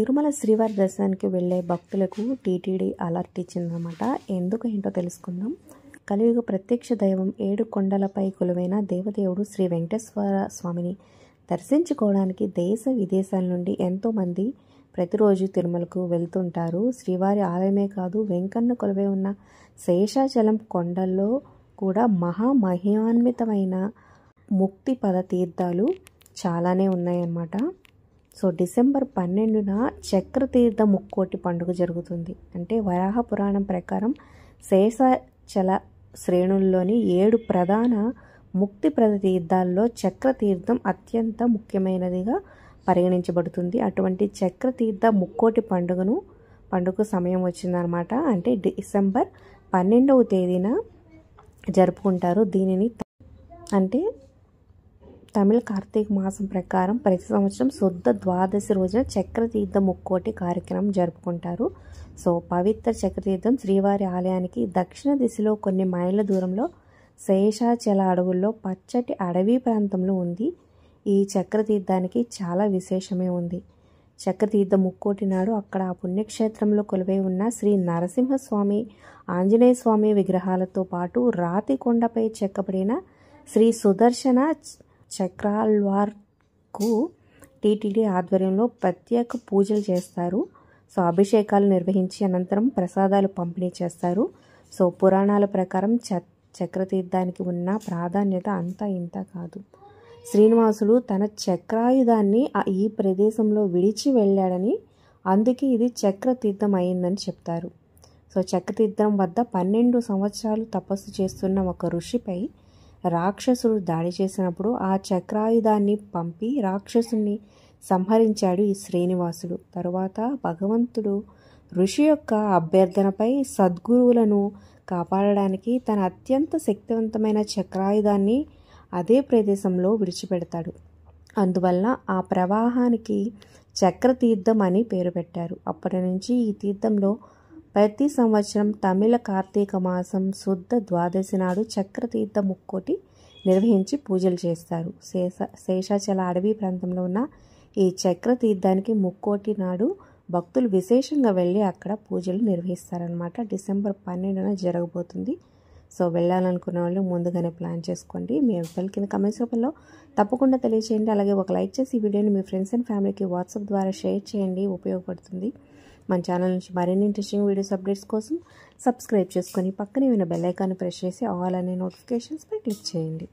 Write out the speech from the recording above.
తిరుమల శ్రీవారి దర్శనానికి వెళ్ళే భక్తులకు టీటీడీ అలర్ట్ ఇచ్చిందన్నమాట ఎందుకు ఏంటో తెలుసుకుందాం కలియుగ ప్రత్యక్ష దైవం ఏడు కొండలపై కొలువైన దేవదేవుడు శ్రీ వెంకటేశ్వర స్వామిని దర్శించుకోవడానికి దేశ విదేశాల నుండి ఎంతోమంది ప్రతిరోజు తిరుమలకు వెళ్తుంటారు శ్రీవారి ఆలయమే కాదు వెంకన్న కొలువై ఉన్న శేషాచలం కొండల్లో కూడా మహామహిమాన్వితమైన ముక్తి పద తీర్థాలు చాలానే ఉన్నాయన్నమాట సో డిసెంబర్ పన్నెండున చక్రతీర్థ ముక్కోటి పండుగ జరుగుతుంది అంటే వరాహ పురాణం ప్రకారం శేషచల శ్రేణుల్లోని ఏడు ప్రధాన ముక్తి ప్రద తీర్థాల్లో చక్రతీర్థం అత్యంత ముఖ్యమైనదిగా పరిగణించబడుతుంది అటువంటి చక్రతీర్థ ముక్కోటి పండుగను పండుగ సమయం వచ్చిందనమాట అంటే డిసెంబర్ పన్నెండవ తేదీన జరుపుకుంటారు దీనిని అంటే తమిళ కార్తీక మాసం ప్రకారం ప్రతి సంవత్సరం శుద్ధ ద్వాదశి రోజున చక్రతీర్థం ముక్కోటి కార్యక్రమం జరుపుకుంటారు సో పవిత్ర చక్రతీర్థం శ్రీవారి ఆలయానికి దక్షిణ దిశలో కొన్ని మైళ్ళ దూరంలో శేషాచల అడవుల్లో పచ్చటి అడవి ప్రాంతంలో ఉంది ఈ చక్రతీర్థానికి చాలా విశేషమే ఉంది చక్రతీర్థం ముక్కోటి నాడు అక్కడ ఆ పుణ్యక్షేత్రంలో కొలువై ఉన్న శ్రీ నరసింహస్వామి ఆంజనేయ స్వామి విగ్రహాలతో పాటు రాతి కొండపై చెక్కబడిన శ్రీ సుదర్శన చక్రాల్వార్కు టీటీడీ ఆధ్వర్యంలో ప్రత్యేక పూజలు చేస్తారు సో అభిషేకాలు నిర్వహించి అనంతరం ప్రసాదాలు పంపిణీ చేస్తారు సో పురాణాల ప్రకారం చ చక్రతీర్థానికి ఉన్న ప్రాధాన్యత అంతా ఇంత కాదు శ్రీనివాసులు తన చక్రాయుధాన్ని ఈ ప్రదేశంలో విడిచి వెళ్ళాడని అందుకే ఇది చక్రతీర్థం అయిందని చెప్తారు సో చక్రతీర్థం వద్ద పన్నెండు సంవత్సరాలు తపస్సు చేస్తున్న ఒక ఋషిపై రాక్షసుడు దాడి చేసినప్పుడు ఆ చక్రాయుధాన్ని పంపి రాక్షసుని సంహరించాడు ఈ శ్రీనివాసుడు తరువాత భగవంతుడు ఋషి యొక్క అభ్యర్థనపై సద్గురువులను కాపాడడానికి తన అత్యంత శక్తివంతమైన చక్రాయుధాన్ని అదే ప్రదేశంలో విడిచిపెడతాడు అందువల్ల ఆ ప్రవాహానికి చక్రతీర్థం అని పేరు పెట్టారు అప్పటి నుంచి ఈ తీర్థంలో ప్రతి సంవత్సరం తమిళ కార్తీక మాసం శుద్ధ ద్వాదశి నాడు చక్రతీర్థ ముక్కోటి నిర్వహించి పూజలు చేస్తారు శేష శేషాచల అడవి ప్రాంతంలో ఉన్న ఈ చక్రతీర్థానికి ముక్కోటి నాడు భక్తులు విశేషంగా వెళ్ళి అక్కడ పూజలు నిర్వహిస్తారనమాట డిసెంబర్ పన్నెండున జరగబోతుంది సో వెళ్ళాలనుకున్న వాళ్ళు ముందుగానే ప్లాన్ చేసుకోండి మీ అభిప్రాయాలు కింద కమెంట్స్ రూపంలో తప్పకుండా తెలియచేయండి అలాగే ఒక లైక్ చేసి ఈ వీడియోని మీ ఫ్రెండ్స్ అండ్ ఫ్యామిలీకి వాట్సాప్ ద్వారా షేర్ చేయండి ఉపయోగపడుతుంది మన ఛానల్ నుంచి మరిన్ని ఇంట్రెస్టింగ్ వీడియోస్ అప్డేట్స్ కోసం సబ్స్క్రైబ్ చేసుకొని పక్కనే ఉన్న బెల్ ఐకాన్ ప్రెస్ చేసి ఆల్ అనే నోటిఫికేషన్స్పై క్లిక్ చేయండి